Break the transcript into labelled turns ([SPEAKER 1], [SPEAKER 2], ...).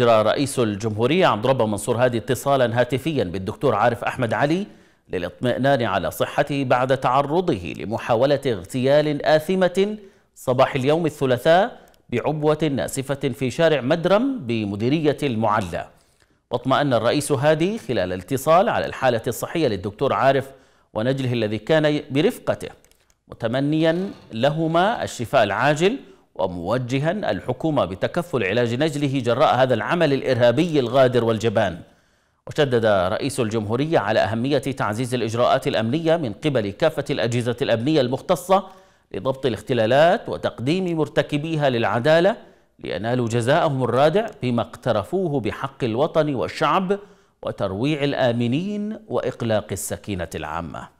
[SPEAKER 1] أجرى رئيس الجمهورية عبد ربه منصور هادي اتصالا هاتفيا بالدكتور عارف أحمد علي للاطمئنان على صحته بعد تعرضه لمحاولة اغتيال آثمة صباح اليوم الثلاثاء بعبوة ناسفة في شارع مدرم بمديرية المعلى واطمأن الرئيس هادي خلال الاتصال على الحالة الصحية للدكتور عارف ونجله الذي كان برفقته متمنيا لهما الشفاء العاجل وموجها الحكومة بتكفل علاج نجله جراء هذا العمل الإرهابي الغادر والجبان وشدد رئيس الجمهورية على أهمية تعزيز الإجراءات الأمنية من قبل كافة الأجهزة الأمنية المختصة لضبط الاختلالات وتقديم مرتكبيها للعدالة لينالوا جزاءهم الرادع بما اقترفوه بحق الوطن والشعب وترويع الآمنين وإقلاق السكينة العامة